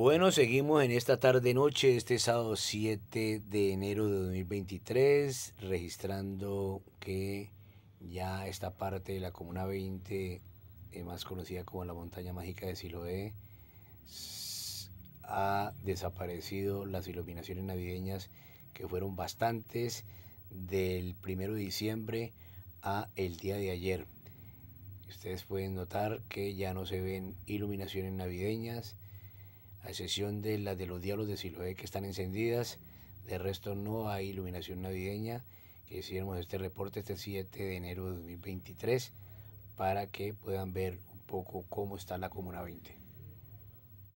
Bueno, seguimos en esta tarde noche, este sábado 7 de enero de 2023, registrando que ya esta parte de la Comuna 20, eh, más conocida como la montaña mágica de Siloé, ha desaparecido las iluminaciones navideñas que fueron bastantes del 1 de diciembre a el día de ayer. Ustedes pueden notar que ya no se ven iluminaciones navideñas, a excepción de las de los diablos de Siloé que están encendidas. De resto no hay iluminación navideña. Que este reporte este 7 de enero de 2023 para que puedan ver un poco cómo está la Comuna 20.